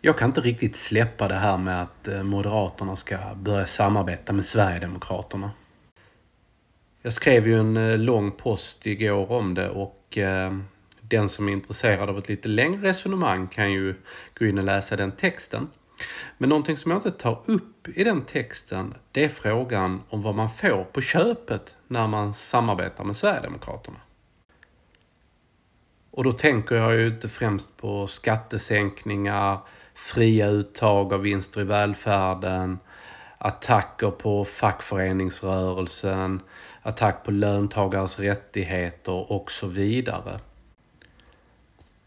Jag kan inte riktigt släppa det här med att eh, Moderaterna ska börja samarbeta med Sverigedemokraterna. Jag skrev ju en eh, lång post igår om det och eh, den som är intresserad av ett lite längre resonemang kan ju gå in och läsa den texten. Men någonting som jag inte tar upp i den texten det är frågan om vad man får på köpet när man samarbetar med Sverigedemokraterna. Och då tänker jag ju inte främst på skattesänkningar, fria uttag av vinster i välfärden, attacker på fackföreningsrörelsen, attack på löntagares rättigheter och så vidare.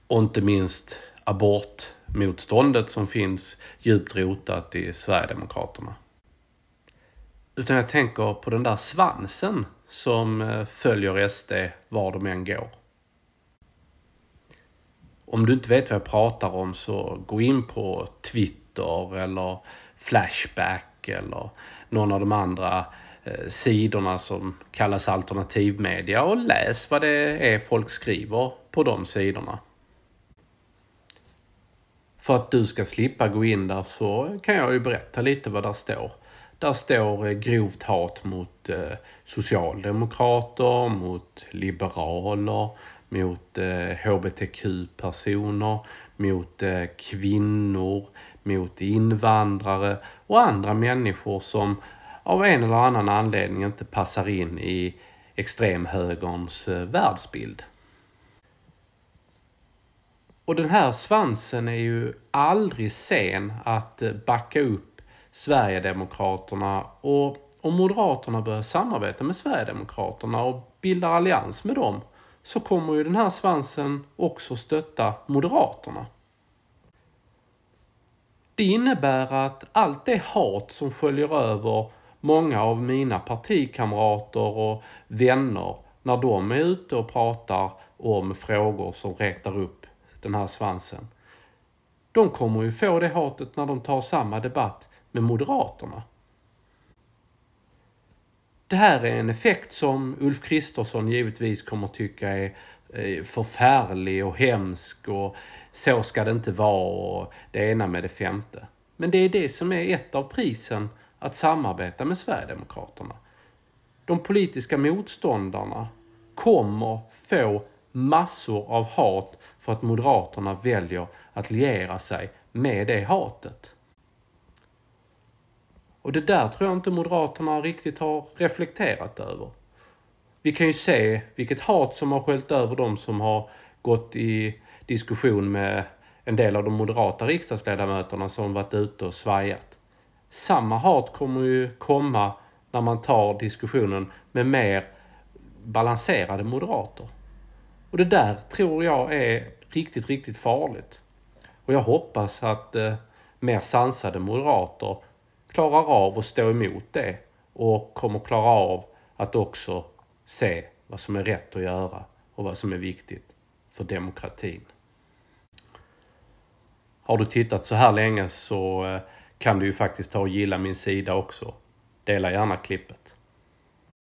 Och inte minst abortmotståndet som finns djupt rotat i Sverigedemokraterna. Utan jag tänker på den där svansen som eh, följer SD var de än går. Om du inte vet vad jag pratar om så gå in på Twitter eller Flashback eller någon av de andra eh, sidorna som kallas alternativmedia och läs vad det är folk skriver på de sidorna. För att du ska slippa gå in där så kan jag ju berätta lite vad där står. Där står eh, grovt hat mot eh, socialdemokrater, mot liberaler, mot eh, hbtq-personer, mot eh, kvinnor, mot invandrare och andra människor som av en eller annan anledning inte passar in i extremhögerns eh, världsbild. Och den här svansen är ju aldrig sen att eh, backa upp Sverigedemokraterna och om Moderaterna börjar samarbeta med Sverigedemokraterna och bildar allians med dem så kommer ju den här svansen också stötta Moderaterna. Det innebär att allt det hat som sköljer över många av mina partikamrater och vänner när de är ute och pratar om frågor som retar upp den här svansen. De kommer ju få det hatet när de tar samma debatt med Moderaterna det här är en effekt som Ulf Kristersson givetvis kommer tycka är eh, förfärlig och hemsk och så ska det inte vara och det ena med det femte. Men det är det som är ett av prisen att samarbeta med Sverigedemokraterna. De politiska motståndarna kommer få massor av hat för att Moderaterna väljer att liera sig med det hatet. Och det där tror jag inte Moderaterna riktigt har reflekterat över. Vi kan ju se vilket hat som har sköljt över dem som har gått i diskussion med en del av de moderata riksdagsledamöterna som varit ute och svajat. Samma hat kommer ju komma när man tar diskussionen med mer balanserade moderater. Och det där tror jag är riktigt, riktigt farligt. Och jag hoppas att eh, mer sansade moderater klarar av att stå emot det och kommer klara av att också se vad som är rätt att göra och vad som är viktigt för demokratin. Har du tittat så här länge så eh, kan du ju faktiskt ta och gilla min sida också. Dela gärna klippet.